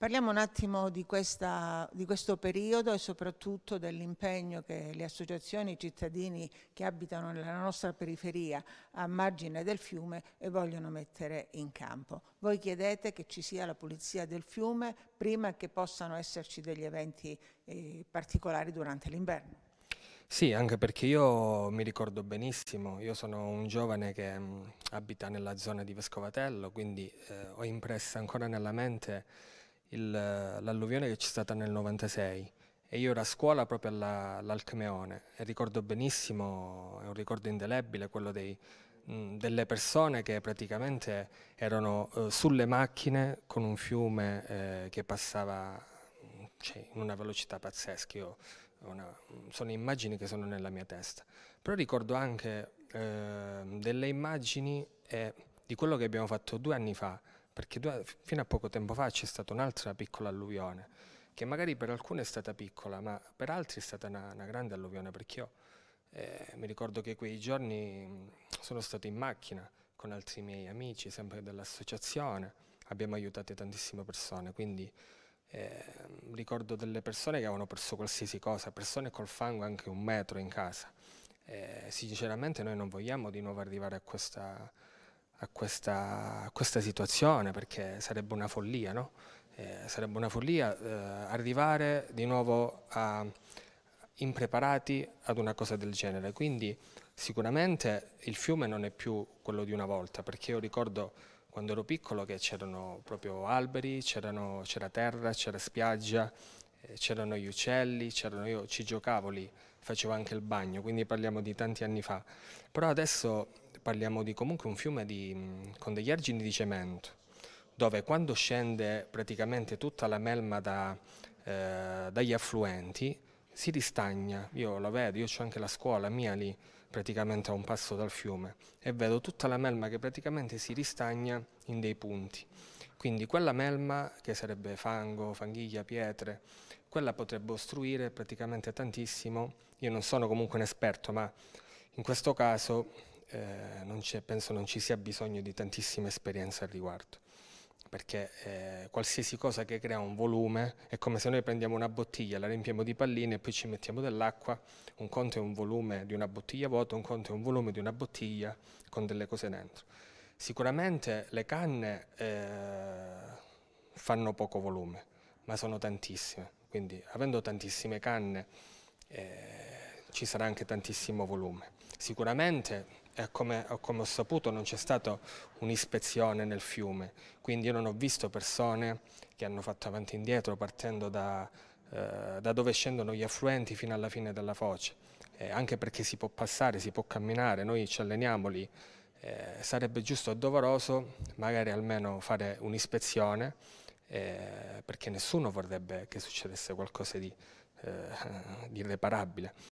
Parliamo un attimo di, questa, di, questo periodo e soprattutto dell'impegno che le associazioni, i cittadini che abitano nella nostra periferia a margine del fiume vogliono mettere in campo. Voi chiedete che ci sia la pulizia del fiume prima che possano esserci degli eventi eh, particolari durante l'inverno. Sì, anche perché io mi ricordo benissimo, io sono un giovane che mh, mm, abita nella zona di Vescovatello, quindi eh, ho impressa ancora nella mente l'alluvione che c'è stata nel 96 e io ero a scuola proprio all'Alcmeone e ricordo benissimo, è un ricordo indelebile quello dei, mh, delle persone che praticamente erano eh, sulle macchine con un fiume eh, che passava cioè, in una velocità pazzesca. Io, una, sono immagini che sono nella mia testa, però ricordo anche eh, delle immagini eh, di quello che abbiamo fatto due anni fa perché due, fino a poco tempo fa c'è stata un'altra piccola alluvione, che magari per alcuni è stata piccola, ma per altri è stata una, una grande alluvione, perché io eh, mi ricordo che quei giorni sono stato in macchina con altri miei amici, sempre dell'associazione, abbiamo aiutato tantissime persone, quindi eh, ricordo delle persone che avevano perso qualsiasi cosa, persone col fango anche un metro in casa. Eh, sinceramente noi non vogliamo di nuovo arrivare a questa a questa, a questa situazione perché sarebbe una follia, no? eh, sarebbe una follia eh, arrivare di nuovo a, impreparati ad una cosa del genere. Quindi sicuramente il fiume non è più quello di una volta perché io ricordo quando ero piccolo che c'erano proprio alberi, c'era terra, c'era spiaggia, eh, c'erano gli uccelli, c'erano io ci giocavo lì, facevo anche il bagno, quindi parliamo di tanti anni fa. Però adesso parliamo di comunque un fiume di, con degli argini di cemento, dove quando scende praticamente tutta la melma da, eh, dagli affluenti si ristagna. Io lo vedo, io ho anche la scuola mia lì praticamente a un passo dal fiume e vedo tutta la melma che praticamente si ristagna in dei punti. Quindi quella melma, che sarebbe fango, fanghiglia, pietre, quella potrebbe ostruire praticamente tantissimo. Io non sono comunque un esperto, ma in questo caso eh, non penso non ci sia bisogno di tantissima esperienza al riguardo perché eh, qualsiasi cosa che crea un volume è come se noi prendiamo una bottiglia, la riempiamo di palline e poi ci mettiamo dell'acqua, un conto è un volume di una bottiglia vuota, un conto è un volume di una bottiglia con delle cose dentro. Sicuramente le canne eh, fanno poco volume, ma sono tantissime, quindi avendo tantissime canne eh, ci sarà anche tantissimo volume. Sicuramente e eh, come, come ho saputo non c'è stata un'ispezione nel fiume, quindi io non ho visto persone che hanno fatto avanti e indietro partendo da, eh, da dove scendono gli affluenti fino alla fine della foce, eh, anche perché si può passare, si può camminare, noi ci alleniamo lì, eh, sarebbe giusto e doveroso magari almeno fare un'ispezione eh, perché nessuno vorrebbe che succedesse qualcosa di, di eh, irreparabile.